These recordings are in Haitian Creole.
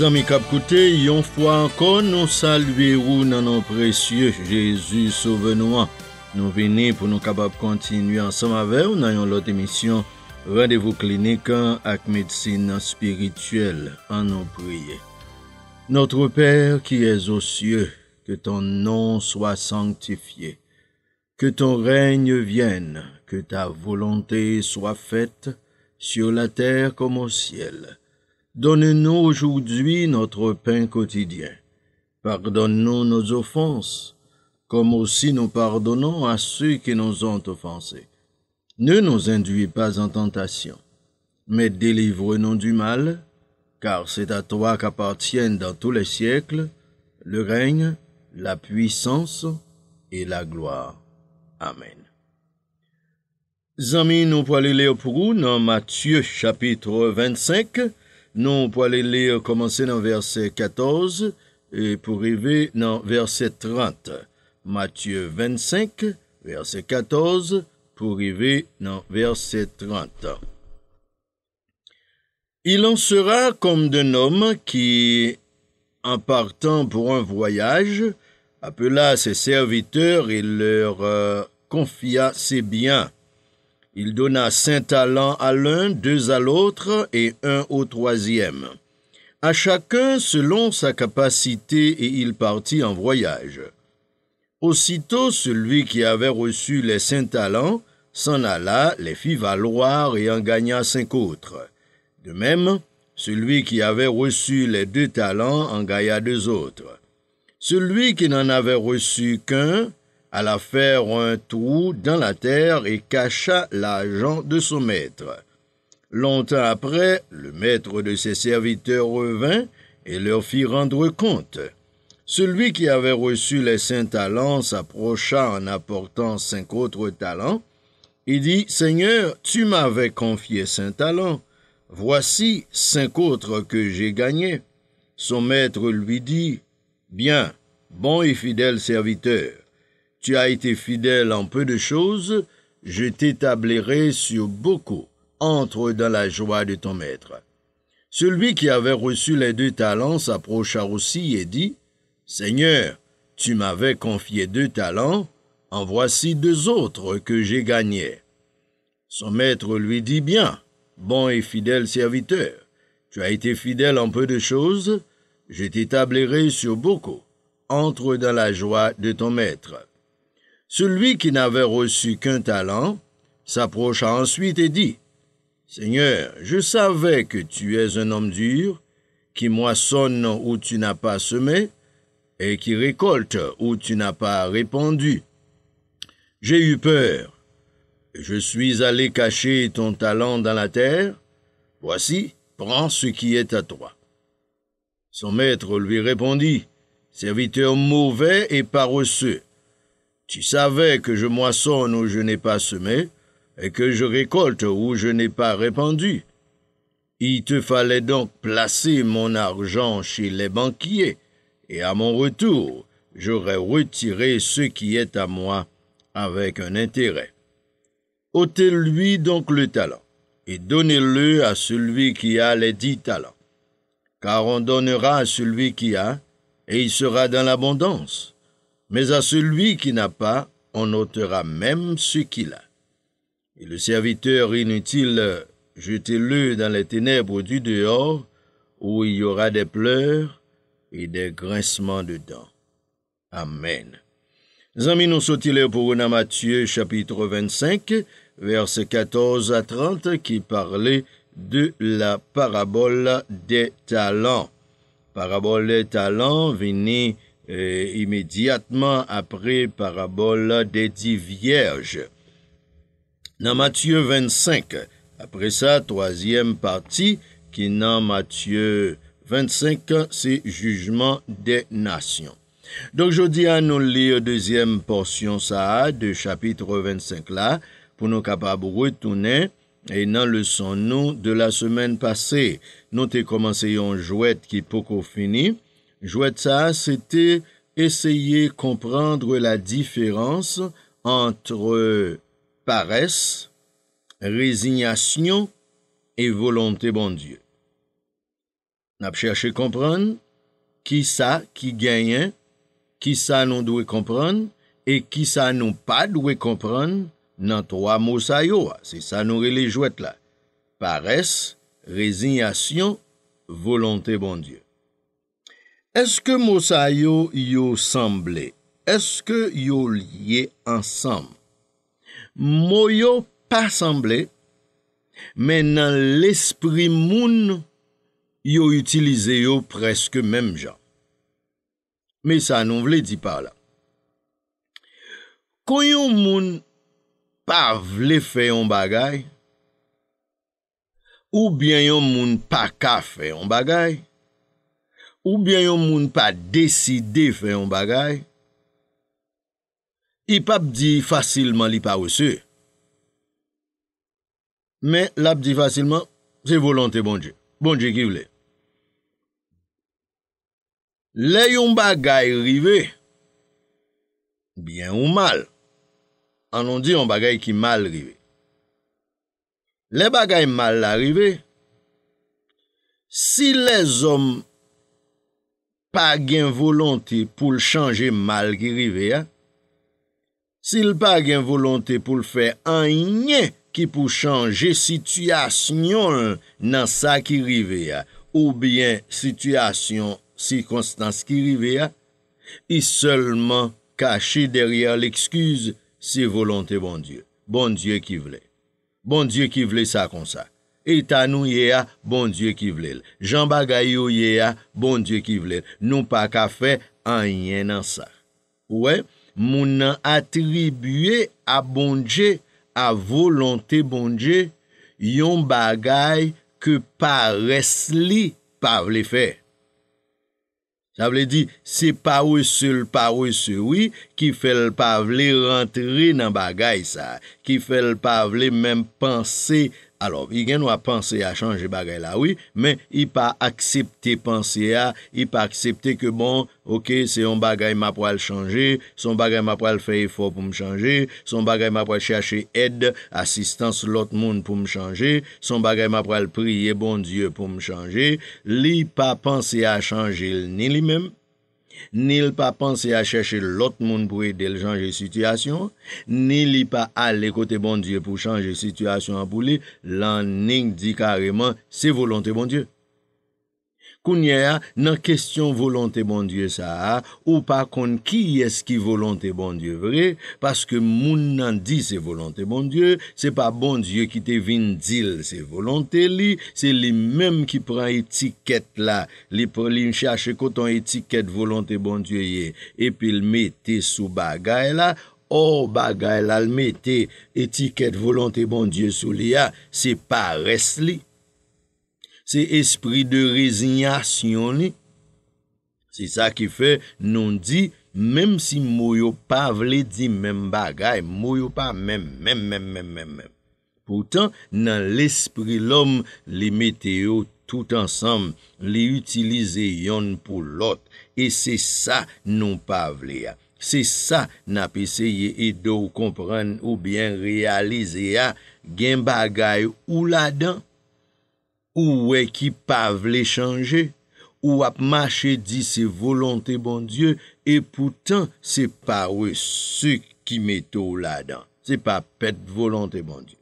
Zami amis yon fwa ankon encore, salwe ou dans nos précieux jésus sauve nou Nous venons pour nous nou kabab continuer ensemble avec ou dans yon émission vous Rendez-vous clinique avec médecine spirituel en nos Notre Père qui es aux cieux, que ton nom soit sanctifié, que ton règne vienne, que ta volonté soit faite sur la terre comme au ciel. Donne-nous aujourd'hui notre pain quotidien. Pardonne-nous nos offenses, comme aussi nous pardonnons à ceux qui nous ont offensés. Ne nous induis pas en tentation, mais délivre-nous du mal, car c'est à toi qu'appartiennent dans tous les siècles le règne, la puissance et la gloire. Amen. nous dans Matthieu chapitre 25, non, pour aller lire, commencer dans verset 14, et pour dans dans verset 30. Matthieu 25, verset 14, pour dans dans verset 30. Il en sera comme d'un homme qui, en partant pour un voyage, appela ses serviteurs et leur euh, confia ses biens. Il donna cinq talents à l'un, deux à l'autre et un au troisième. À chacun selon sa capacité et il partit en voyage. Aussitôt celui qui avait reçu les cinq talents s'en alla, les fit valoir et en gagna cinq autres. De même, celui qui avait reçu les deux talents en gagna deux autres. Celui qui n'en avait reçu qu'un alla faire un trou dans la terre et cacha l'argent de son maître. Longtemps après, le maître de ses serviteurs revint et leur fit rendre compte. Celui qui avait reçu les cinq talents s'approcha en apportant cinq autres talents. et dit, Seigneur, tu m'avais confié cinq talents. Voici cinq autres que j'ai gagnés. Son maître lui dit, Bien, bon et fidèle serviteur. Tu as été fidèle en peu de choses, je t'établirai sur beaucoup. Entre dans la joie de ton maître. Celui qui avait reçu les deux talents s'approcha aussi et dit, Seigneur, tu m'avais confié deux talents, en voici deux autres que j'ai gagnés. Son maître lui dit bien, bon et fidèle serviteur, tu as été fidèle en peu de choses, je t'établirai sur beaucoup. Entre dans la joie de ton maître. Celui qui n'avait reçu qu'un talent s'approcha ensuite et dit, Seigneur, je savais que tu es un homme dur, qui moissonne où tu n'as pas semé, et qui récolte où tu n'as pas répandu. J'ai eu peur. Je suis allé cacher ton talent dans la terre. Voici, prends ce qui est à toi. Son maître lui répondit, Serviteur mauvais et paresseux, tu savais que je moissonne où je n'ai pas semé, et que je récolte où je n'ai pas répandu. Il te fallait donc placer mon argent chez les banquiers, et à mon retour, j'aurais retiré ce qui est à moi avec un intérêt. Ôtez-lui donc le talent, et donnez-le à celui qui a les dix talents. Car on donnera à celui qui a, et il sera dans l'abondance. Mais à celui qui n'a pas, on ôtera même ce qu'il a. Et le serviteur inutile, jetez-le dans les ténèbres du dehors, où il y aura des pleurs et des grincements de dents. Amen. Amis, nous sommes pour dans Matthieu chapitre 25, verset 14 à 30, qui parlait de la parabole des talents. Parabole des talents, venue Eh, imediatman apre parabola de di Vierge nan Matye 25. Apre sa, toazyem parti ki nan Matye 25 se jujman de nasyon. Donk jodi an nou liye dezyem porsyon sa de chapitre 25 la pou nou kapab rou etounen e nan le son nou de la semen pase. Nou te komanseyon jouet ki pokou fini. Jwet sa, sete eseye komprendre la diferans antre pares, rezygnasyon, e volante bondye. Nap chershe komprend, ki sa ki genyen, ki sa nou dwe komprend, e ki sa nou pa dwe komprend, nan troa mousa yo. Se sa nou re le jwet la. Pares, rezygnasyon, volante bondye. Eske mou sa yo yo samble? Eske yo liye ansam? Mou yo pa samble, men nan l'espri moun, yo utilize yo preske mem jan. Me sa nou vle di pa la. Kon yon moun pa vle fe yon bagay, ou bien yon moun pa ka fe yon bagay, Ou byen yon moun pa deside fè yon bagay, i pa bdi fasilman li pa wese. Men la bdi fasilman, se volante bonje, bonje ki vle. Le yon bagay rive, byen ou mal, anon di yon bagay ki mal rive. Le bagay mal rive, si les om... pa gen volonte pou l chanje mal ki rive a, si l pa gen volonte pou l fè anye ki pou chanje sityasyon nan sa ki rive a, ou bien sityasyon, sikonstans ki rive a, e solman kache derye l ekskuz se volonte bon die. Bon die ki vle. Bon die ki vle sa kon sa. Etanou ye a, bondye ki vlel. Jan bagay yo ye a, bondye ki vlel. Nou pa ka fe, an yen nan sa. Ouwe, moun nan atribuye a bondye, a volante bondye, yon bagay ke pa resli pa vle fe. Sa vle di, se pa wese l pa wese wye, ki fel pa vle rentre nan bagay sa. Ki fel pa vle menm panse sa. alor, i genwa panse a chanje bagay la, wè, men, i pa aksepte panse a, i pa aksepte ke bon, ok, se yon bagay ma pral chanje, son bagay ma pral fèye fò pou m chanje, son bagay ma pral chache ed, asistans lòt moun pou m chanje, son bagay ma pral priye bon Diyo pou m chanje, li pa panse a chanje l nè li mèm, Nil pa panse a chèche lot moun pou e del janje sityasyon, nil li pa ale kote bon Diyo pou janje sityasyon apou li, lan nin di kareman se volonté bon Diyo. Kounye a, nan kestyon volante bondye sa a, ou pa kon ki eski volante bondye vre, paske moun nan di se volante bondye, se pa bondye ki te vin dil se volante li, se li menm ki pran etiket la, li pran li chache koton etiket volante bondye ye, epi l me te sou bagay la, or bagay la l me te etiket volante bondye sou li a, se pa res li. Se espri de rezynyasyon li. Se sa ki fe, nou di, mem si mou yo pa vle di men bagay, mou yo pa men, men, men, men, men, men. Poutan, nan l'espri l'om, li mete yo tout ansam, li utilize yon pou lot, e se sa nou pa vle ya. Se sa nan peseye edo ou kompran ou bien realize ya, gen bagay ou la dan, Ou wè ki pa vle chanje, ou ap mache di se volonté bon dieu, e poutan se pa wè se ki meto la dan. Se pa pet volonté bon dieu.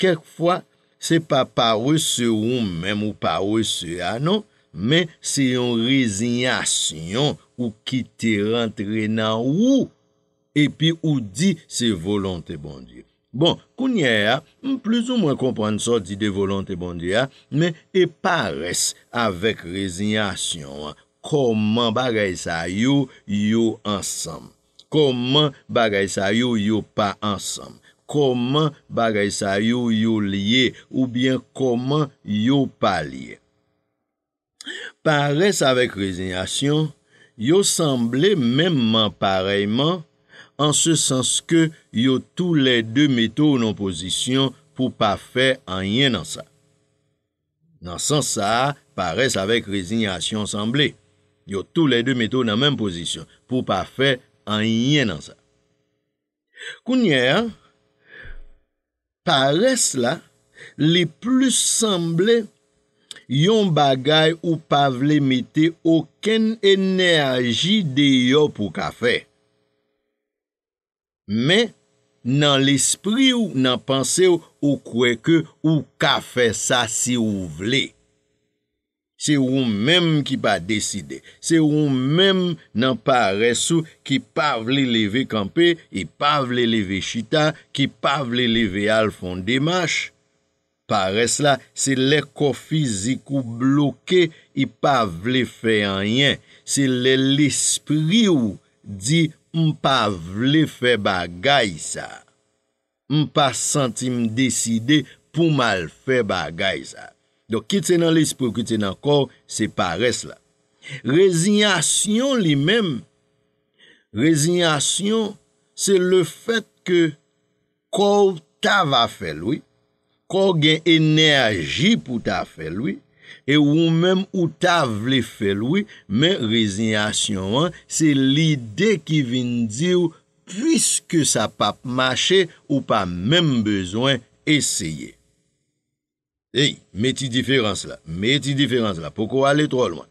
Kerkfwa, se pa pa wè se oum, mèm ou pa wè se anon, mèm se yon rezinyasyon ou ki te rentre nan ou, epi ou di se volonté bon dieu. Bon, kounye ya, m plizou mwen kompran so di de volante bondi ya, men e pares avèk rezynyasyon, koman bagay sa yo, yo ansam, koman bagay sa yo, yo pa ansam, koman bagay sa yo, yo liye, ou bien koman yo pa liye. Pares avèk rezynyasyon, yo sanble menman pareyman, An se sens ke yo tou le de metou nan posisyon pou pa fe an yen nan sa. Nan sens sa, pa res avèk rezignasyon sanble. Yo tou le de metou nan menm posisyon pou pa fe an yen nan sa. Kounye an, pa res la, le plus sanble yon bagay ou pa vle metè oken enerji de yo pou ka fe. men nan l'espri ou nan panse ou kweke ou ka fe sa si ou vle. Se ou mèm ki pa deside, se ou mèm nan pares ou ki pa vle leve kampe, ki pa vle leve chita, ki pa vle leve al fon demache, pares la, se l'ekofizik ou bloke, ki pa vle fe anyen, se l'espri ou di, m pa vle fè bagay sa. M pa sentim deside pou mal fè bagay sa. Dok kiten nan lis pou kiten nan kor, se pa res la. Rezinyasyon li menm, rezinyasyon se le fèt ke kor ta va fè loui, kor gen enerji pou ta fè loui, E ou mèm ou ta vle fel wè, mè rezinyasyon an, se l'ide ki vin di ou, pwiske sa pap mache ou pa mèm bezwen esyeye. Hey, mè ti diferans la, mè ti diferans la, pokou alè tro lwen.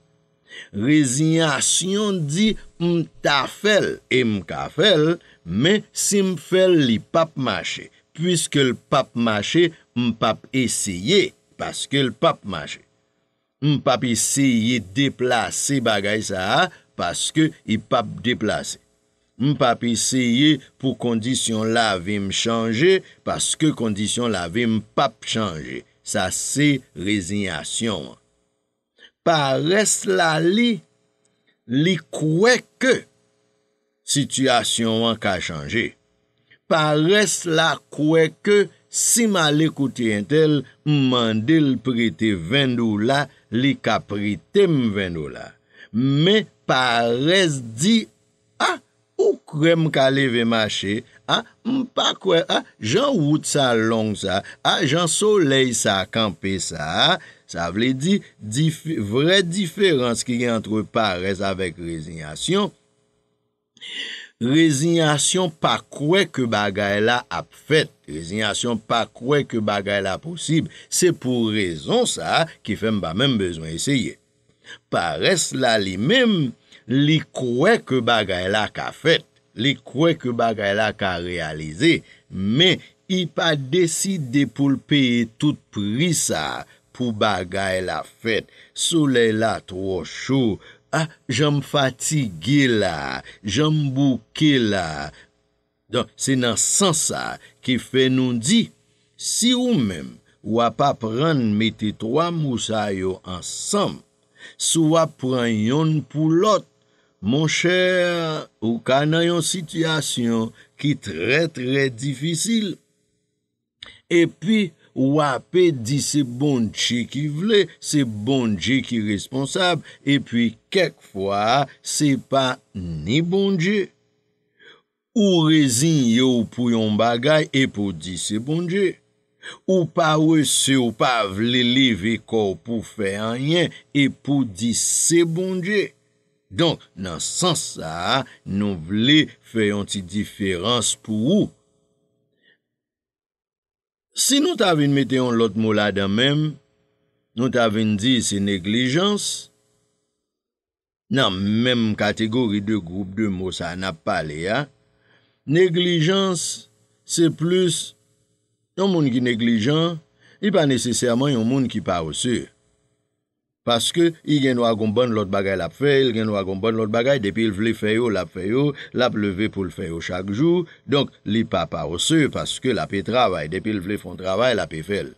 Rezinyasyon di m ta fel e m ka fel, mè si m fel li pap mache, pwiske l pap mache, m pap esyeye, paske l pap mache. M pap eseye deplase bagay sa a, paske i pap deplase. M pap eseye pou kondisyon la vim chanje, paske kondisyon la vim pap chanje. Sa se rezynasyon. Pares la li, li kweke, sityasyon wak a chanje. Pares la kweke, Si ma le kouti entel, mman del prite vendou la, li ka prite m vendou la. Me parez di, a, ah, ou kre m kalive mache, a, ah, m pa kwe, a, ah, jan wout sa long sa, a, jan soley sa kampe sa, a. Sa vle di, vre diferans ki gen antre parez avek rezynasyon. Rezinyasyon pa kwe ke bagay la ap fet, rezinyasyon pa kwe ke bagay la posib, se pou rezon sa ki fem pa menm bezwen eseye. Parez la li mem, li kwe ke bagay la ka fet, li kwe ke bagay la ka realize, men, i pa deside pou l'peye tout pri sa, pou bagay la fet, soule la tro chou, Ah, jom fatige la, jom bouke la. Don, se nan san sa ki fe nou di. Si ou men wap apren meti 3 mousa yo ansam, sou wap pren yon pou lot. Mon chè, ou ka nan yon situasyon ki tre tre difisil. E pi... Ou apè di se bon chè ki vle, se bon chè ki responsab, epi kèk fwa se pa ni bon chè. Ou rezin yo pou yon bagay, epou di se bon chè. Ou pa wè se ou pa vle leve kò pou fè anyen, epou di se bon chè. Don nan san sa, nou vle fè yon ti diferans pou ou. Si nou ta vin mette yon lot mou la dan menm, nou ta vin di se neglijans, nan menm kategori de goup de mou sa na pale ya, neglijans se plus yon moun ki neglijans, e pa neseser man yon moun ki pa osse. Paske i gen ou agon bon lout bagay lap fey, il gen ou agon bon lout bagay, depi il vle fey yo, lap fey yo, lap leve pou lfey yo chak jou, donk li pa pa osse, paske la pe trabay, depi il vle fon trabay, la pe fel.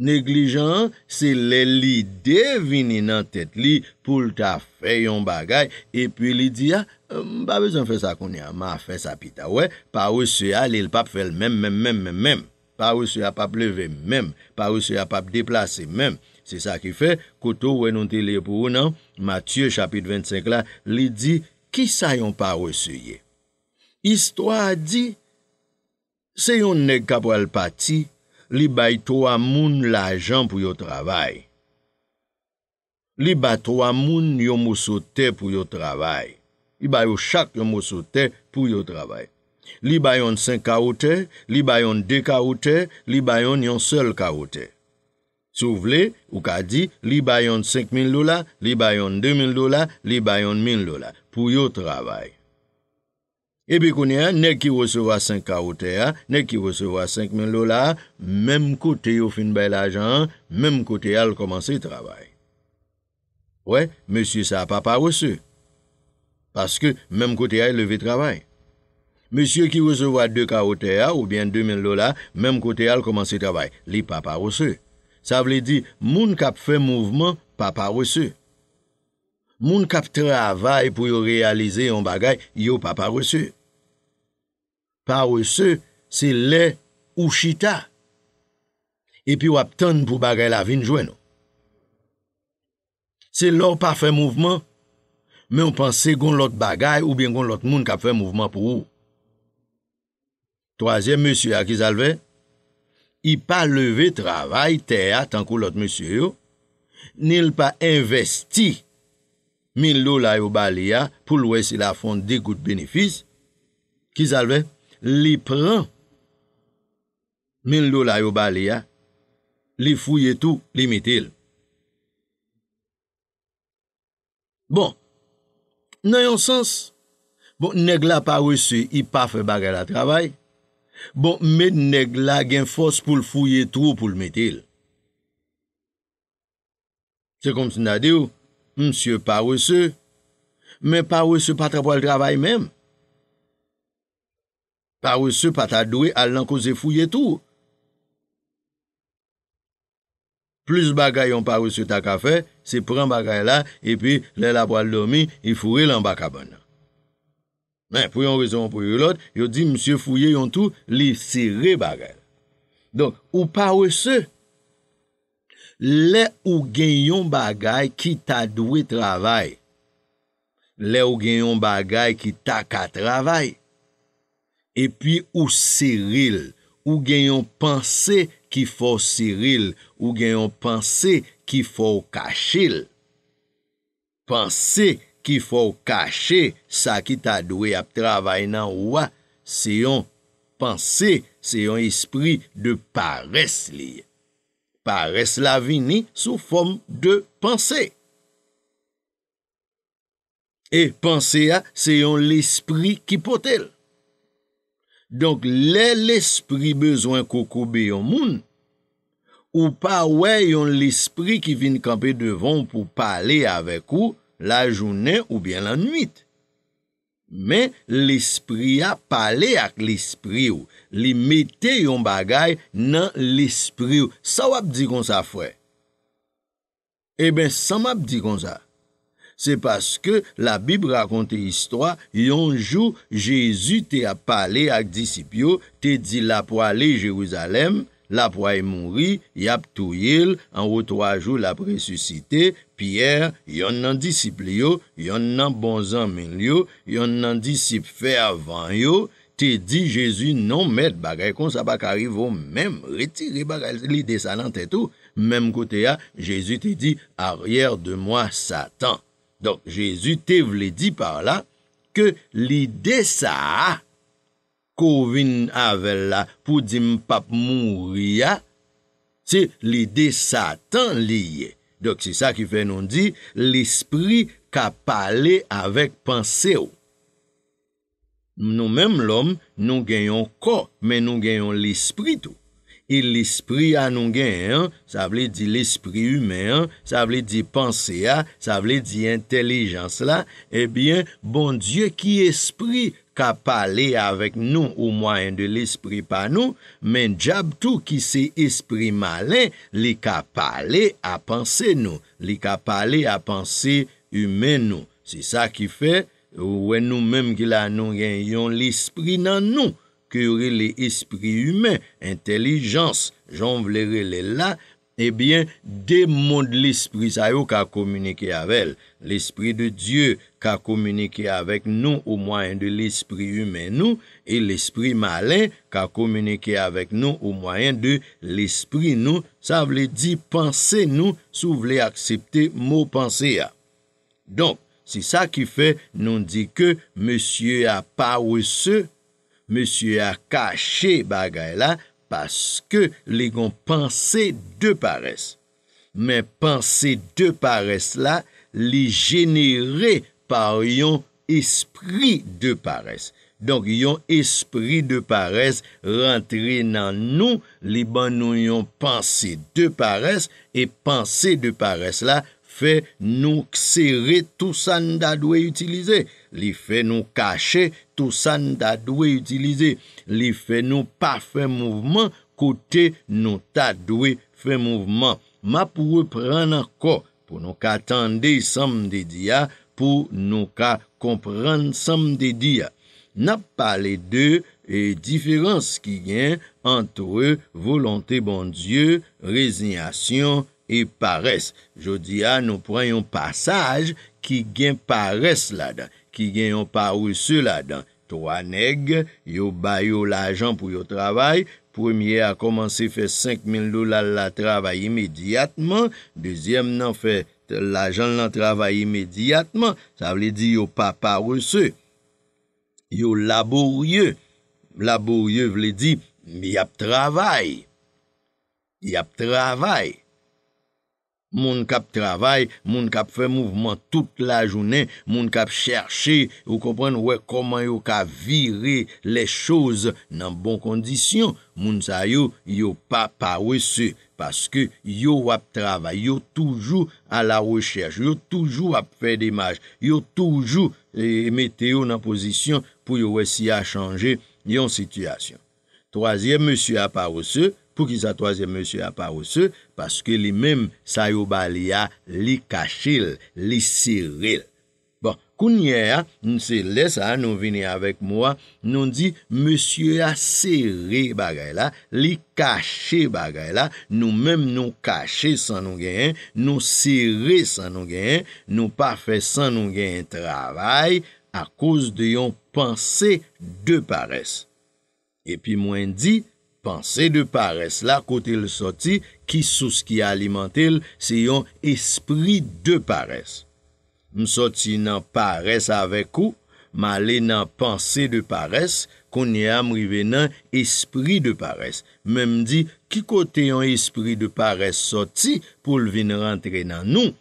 Neglijan, se le li devini nan tet li, pou lta fey yon bagay, epi li di ya, ah, mba bezan fey sa koni, a ma fey sa pi ta we, pa osse a li lpap fey lmem, mmem, mmem, mmem, pa osse a pap leve mmem, pa osse a pap deplase mmem, Se sa ki fe, koto ou enon te liye pou ou nan, Matye chapit 25 la, li di, ki sa yon pa resuyye? Istwa di, se yon neg kapwa l pati, li bayi towa moun la jan pou yo travay. Li bayi towa moun yon mousote pou yo travay. Li bayi ou chak yon mousote pou yo travay. Li bayi yon sen kaote, li bayi yon de kaote, li bayi yon yon sel kaote. Sou vle, ou ka di, li bayon 5.000 lola, li bayon 2.000 lola, li bayon 1.000 lola, pou yo travay. Ebe konye, nek ki wesevo a 5.000 kawote a, nek ki wesevo a 5.000 lola, mem kote yo fin bay l ajan, mem kote al komanse travay. We, mesye sa pa pa wese, paske mem kote a leve travay. Mesye ki wesevo a 2.000 kawote a, ou bien 2.000 lola, mem kote al komanse travay, li pa pa wese. Sa vle di, moun kap fè mouvman, pa pa resè. Moun kap travay pou yo realize yon bagay, yo pa pa resè. Pa resè, se le ou chita. E pi wap tan pou bagay la vinjwen nou. Se lor pa fè mouvman, men ou panse goun lot bagay ou bien goun lot moun kap fè mouvman pou ou. Troasyem monsi akizalvey, I pa leve travay, teya, tankou lot monsiyou, nil pa investi min lola yo baliya pou lwese la fond de gout benefis, kizalve, li pran min lola yo baliya, li fouye tou, li mitil. Bon, nan yon sens, bon, neg la pa wese, i pa fe bagay la travay, Bon, mèd nèk la gen fos pou l fouye tou pou l mèd el. Se kom s'nade ou, msye pa wè se, mè pa wè se patra pwa l travay mèm. Pa wè se pata dwe al lanko zè fouye tou. Plis bagay yon pa wè se tak a fè, se pren bagay la, epi lè la pwa l domi, yi fouye lan baka ban nan. Mwen pou yon rezon pou yon lot, yo di msye fouye yon tou, li siri bagay. Don, ou pa wese, le ou gen yon bagay ki ta dwe travay. Le ou gen yon bagay ki ta ka travay. E pi ou siril, ou gen yon panse ki fo siril, ou gen yon panse ki fo kachil. Pansi. ki fò kache sa ki ta dwe ap travay nan wè, se yon pensè, se yon esprit de pares li. Pares la vini sou fòm de pensè. E pensè ya, se yon l'esprit ki potèl. Donk lè l'esprit bezwen kokobe yon moun, ou pa wè yon l'esprit ki vin kampe devon pou pale avèk ou, la jounen ou byen la nuit. Men, l'esprit a pale ak l'esprit ou. Li mete yon bagay nan l'esprit ou. Sa wap di kon sa fwe? E ben, sa wap di kon sa? Se paske la Bib raconte histwa, yon jou, Jezu te a pale ak disipyo, te di la po ale Jeruzalem, la po ay e mounri, yap tou yil, an wotwa jou la presusite, te di la po ale Jeruzalem, Pierre, yon nan disip liyo, yon nan bonzan men liyo, yon nan disip fe avan yo, te di Jezu non met bagay kon sa bak arivo mem, retiri bagay li desa nan te tou. Mem kote ya, Jezu te di, aryer de mwa satan. Donk, Jezu te vle di par la, ke li desa a, kouvin avel la, pou di m pap mou ria, se li desa tan liye. Dok, se sa ki fe nou di, l'esprit ka pale avèk panse ou. Nou mèm l'om nou genyon ko, men nou genyon l'esprit ou. E l'esprit a nou genyon, sa vle di l'esprit humè, sa vle di panse a, sa vle di intelijans la, e bien, bon dieu ki esprit. ka pale avèk nou ou mwayen de l'esprit pa nou, men djab tou ki se esprit malè, li ka pale apanse nou, li ka pale apanse humè nou. Se sa ki fè, ouwen nou mèm ki la nou gen yon l'esprit nan nou, kè yore l'esprit humè, intelijans, jan vlerè lè la, ebyen, de moun l'esprit, sa yo ka komunike avèl, l'esprit de Diyo, ka koumenike avek nou ou mwayen de l'esprit humen nou, e l'esprit malen, ka koumenike avek nou ou mwayen de l'esprit nou, sa vle di panse nou sou vle aksepte mou panse ya. Donk, si sa ki fe, nou di ke monsye a pa wese, monsye a kache bagay la, paske li gon panse de pares. Men panse de pares la, li jenere, par yon espri de pares. Donk yon espri de pares rentre nan nou, li ban nou yon panse de pares, e panse de pares la, fe nou kse re tou san da dwe utilize, li fe nou kache tou san da dwe utilize, li fe nou pa fe mouvman, kote nou ta dwe fe mouvman. Ma pou repren nan ko, pou nou katande yisam de diya, pou nou ka komprenn sam de diya. Nap pale de e diferans ki gen anto e volonté bon dieu, rezynyasyon e pares. Jodi ya nou preyon pasaj ki gen pares la dan, ki gen yon pa ou se la dan. To aneg, yo bayo la jan pou yo travay, premye a komansi fe 5.000 loulal la travay imediatman, dezyem nan fe 5.000, la jan nan travay imediatman, sa vle di yo papar wese, yo laborye, laborye vle di, mi ap travay, yap travay, Moun kap travay, moun kap fe mouvman tout la jounen, moun kap cherche ou kompren wè koman yo ka vire le chouz nan bon kondisyon, moun sa yo yo pa pa wese, paske yo wap travay, yo toujou a la recherche, yo toujou wap fe demaj, yo toujou emete yo nan pozisyon pou yo wese a chanje yon sityasyon. Troasyen monsye a pa wese, pou ki sa toazye monsye a pa ou se, paske li mem sa yo bali a li kache li, li sere li. Bon, kounye a, monsye lese a nou vini avek mwa, nou di monsye a sere bagay la, li kache bagay la, nou mem nou kache san nou gen, nou sere san nou gen, nou pa fe san nou gen travay, a kouz de yon panse de pares. E pi mwen di mwen, Pansè de pares, la kote l soti, ki sous ki alimantil, se yon espri de pares. M soti nan pares avek ou, ma le nan pansè de pares, konye amriven nan espri de pares. Mem di, ki kote yon espri de pares soti pou l ven rentre nan nou?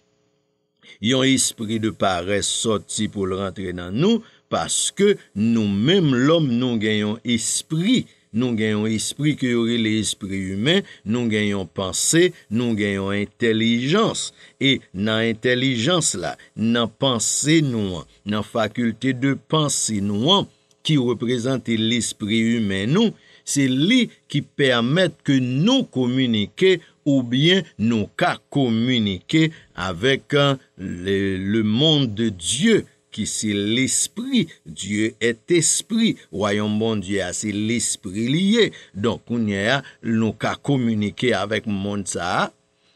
Yon espri de pares soti pou l rentre nan nou, paske nou mem l om nou gen yon espri. Nou genyon esprit ki yori l'esprit yumen, nou genyon panse, nou genyon entelijans. E nan entelijans la, nan panse nou an, nan fakulte de panse nou an, ki reprezenti l'esprit yumen nou, se li ki permette ke nou komunike ou bien nou ka komunike avek euh, le monde de Diyo. Ki si l'esprit. Diyo et esprit. Woyon bon Diyo ya, si l'esprit liye. Donk kounye ya, nou ka komunike avèk moun sa.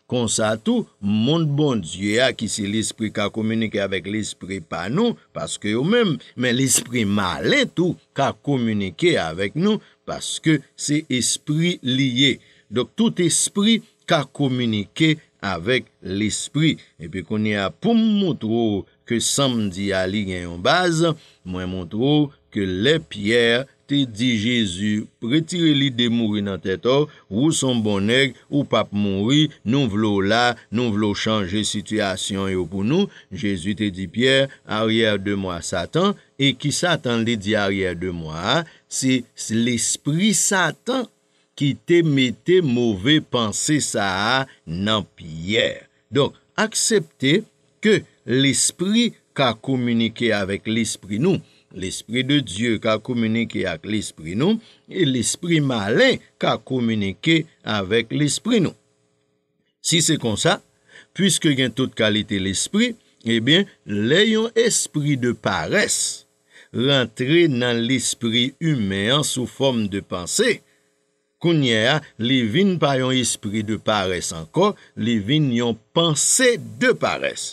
Konsa tou, moun bon Diyo ya, ki si l'esprit ka komunike avèk l'esprit pa nou. Paske yo men, men l'esprit male tou, ka komunike avèk nou. Paske se esprit liye. Donk tout esprit ka komunike avèk l'esprit. Epi kounye ya, poum moutrou ou. ke sam di a li gen yon baz, mwen montre ou, ke le pierre te di Jezu, pritire li de mouri nan tetor, ou son bonek, ou pap mouri, nou vlo la, nou vlo chanje situasyon yo pou nou, Jezu te di pierre, aryer de mwa satan, e ki satan li di aryer de mwa, se l'espri satan, ki te mette mouve panse sa a nan pierre. Donk, aksepte ke, L'esprit ka komunike avèk l'esprit nou. L'esprit de Diyo ka komunike avèk l'esprit nou. Et l'esprit malè ka komunike avèk l'esprit nou. Si se konsa, pwiske gen tout kalite l'esprit, ebyen, eh lè yon esprit de pares, rentre nan l'esprit yumean sou form de panse. Kounyea, li vin pa yon esprit de pares anko, li vin yon panse de pares.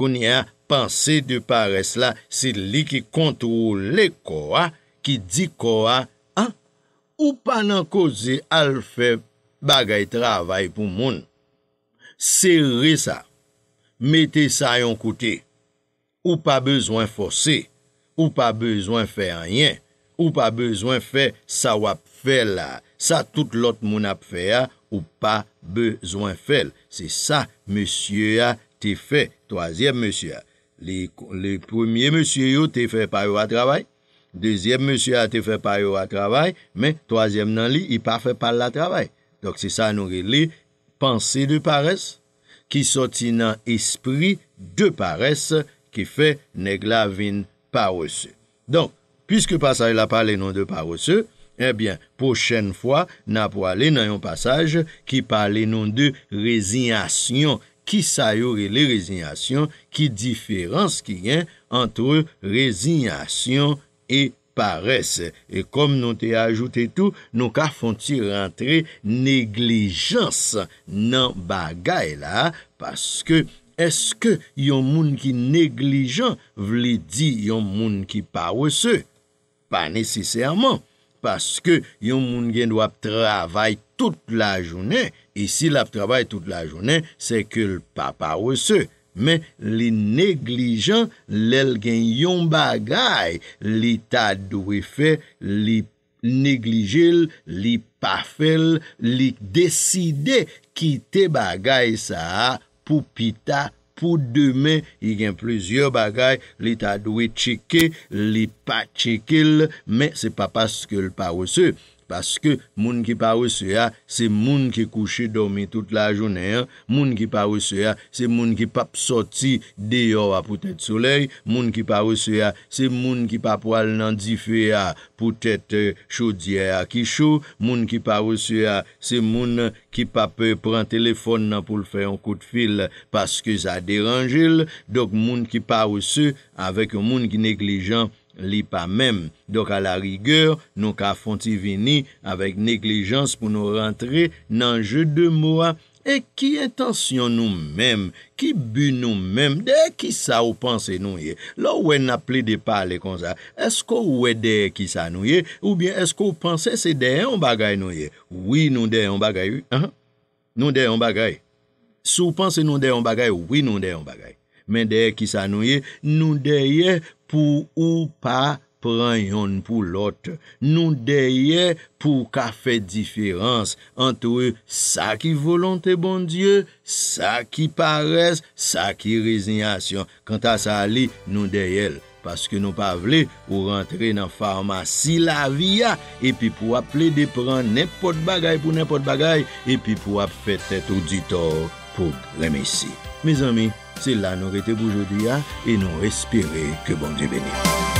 konye a panse de pares la, se li ki kontrou le ko a, ki di ko a, an, ou pa nan ko ze al fe bagay travay pou moun, seri sa, mete sa yon kote, ou pa bezwen fose, ou pa bezwen fe a nyen, ou pa bezwen fe sa wap fel la, sa tout lot moun ap fe a, ou pa bezwen fel, se sa, monsye a te fe, Toazyem monsye, li premye monsye yo te fe pa yo a travay. Dezyem monsye yo te fe pa yo a travay, men toazyem nan li, i pa fe pal la travay. Donk se sa noure li, panse de pares, ki soti nan espri de pares, ki fe neg la vin pa wese. Donk, piske pasaj la pale nan de pa wese, ebyen, eh pochen fwa, na po ale nan yon pasaj, ki pale nan de rezyasyon, Ki sa yore li rezynyasyon, ki diferans ki gen antre rezynyasyon e parese. E kom nou te ajoute tou, nou ka fonti rentre neglyjans nan bagay la. Paske eske yon moun ki neglyjans vle di yon moun ki parese? Pa nesisyarman. Paske yon moun gen do ap travay tout la jounen. E si la ap travay tout la jounen, se ke l papa wese. Men li neglijan lel gen yon bagay. Li ta dwife, li neglijel, li pafel, li deside kite bagay sa a pou pita yon. Fou dume, y gen plezyor bagay, li ta dwe chike, li pa chike l, me se pa paske l pa wese. Paske moun ki pa wese ya, se moun ki kouche domi tout la jounen ya. Moun ki pa wese ya, se moun ki pap soti deyo a poutet soley. Moun ki pa wese ya, se moun ki pap wale nan dife ya poutet eh, chou diya ya ki chou. Moun ki pa wese ya, se moun ki pa pe eh, pran telefon nan pou l fey an kout fil. Paske sa deranje l. Dok moun ki pa wese ya, avek moun ki neglijan. li pa mèm. Dok a la rigèr, nou ka fonti vini avèk neglijans pou nou rentre nan jè de mòa e ki etansyon nou mèm, ki bi nou mèm, deè ki sa ou panse nou ye. Lò ouè na ple de pale kon sa, esko ouè deè ki sa nou ye, oubyen esko ou panse se deè nou bagay nou ye. Ouye nou deè nou bagay, nou deè nou bagay. Sou panse nou deè nou bagay, ouye nou deè nou bagay. Men deè ki sa nou ye, nou deè ye panse pou ou pa pran yon pou lot. Nou deye pou ka fe diferans anto e sa ki volonte bon die, sa ki parez, sa ki rezyasyon. Kant a sa li, nou deye el. Paske nou pa vle ou rentre nan farmasi la via epi pou ap ple de pran nepo de bagay pou nepo de bagay epi pou ap fe tet auditor pou remesi. Me zami. Se la nou rete boujou diya, e nou espere ke bon di veni.